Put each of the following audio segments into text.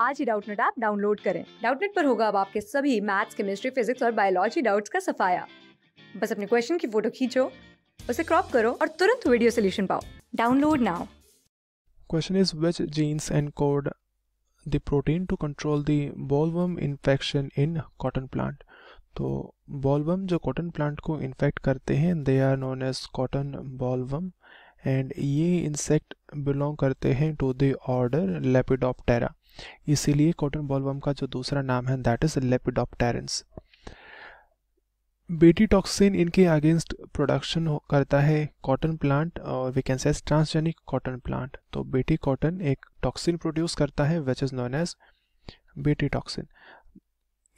आज ही Doubtnet app download करें डाउटनेट पर होगा अब आपके सभी मैथ्स केमिस्ट्री फिजिक्स और बायोलॉजी डाउट्स का सफाया बस अपने क्वेश्चन की फोटो खींचो उसे क्रॉप करो और तुरंत वीडियो सोल्यूशन पाओ download now question is which genes and code the protein to control the bollworm infection in cotton plant तो बॉलवर्म जो कॉटन प्लांट को इन्फेक्ट करते हैं they are known as cotton bollworm and ये insect belong करते हैं to the order Lepidoptera इसीलिए कॉटन बॉलवर्म का जो दूसरा नाम है that is lepidopterans Bt toxin इनके अगेंस्ट प्रोडक्शन करता है कॉटन प्लांट और we can say transgenic cotton plant तो बेटी कॉटन एक टॉक्सिन प्रोड्यूस करता है which is known as Bt toxin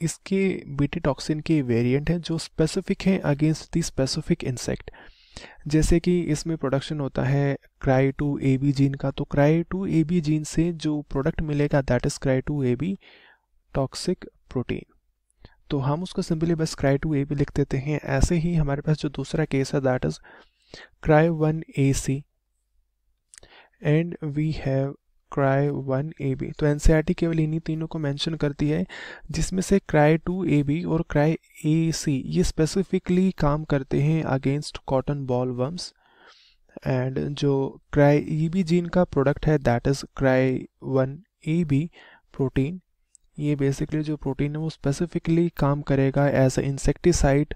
इसके बेटी टॉक्सिन के वेरिएंट हैं जो स्पेसिफिक हैं अगेंस्ट दी स्पेसिफिक इंसेक्ट जैसे कि इसमें प्रोडक्शन होता है cry two a b gene का तो cry two a b gene से जो प्रोडक्ट मिलेगा that is cry two a b toxic protein तो हम उसको सिंपली बस क्राई टू ए बी लिख देते हैं ऐसे ही हमारे पास जो दूसरा केस है that is cry one a c and we have cry one a b तो एनसीईआरटी e केवल इन्हीं तीनों को मेंशन करती है जिसमें से क्राई टू ए बी और क्राई ए सी ये स्पेसिफिकली काम करते हैं against cotton boll worms and जो क्राई ई बी जीन का प्रोडक्ट है that is cry one a b protein ये बेसिकली जो प्रोटीन है वो स्पेसिफिकली काम करेगा as a insecticide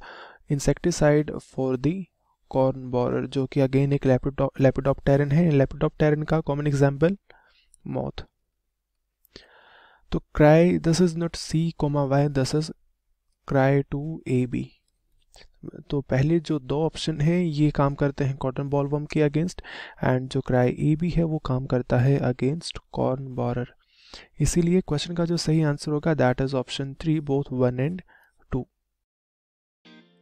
insecticide for the corn borer जो कि अगेन एक लेपिडोप्टेरन है लेपिडोप्टेरन का कॉमन एग्जाम्पल मौत तो cry this is not c comma y this is cry two a b तो पहले जो दो ऑप्शन हैं ये काम करते हैं कॉटन बॉलवम के अगेंस्ट एंड जो क्राई ए बी है वो काम करता है अगेंस्ट कॉर्न बॉरर इसीलिए क्वेश्चन का जो सही आंसर होगा that is option three both one and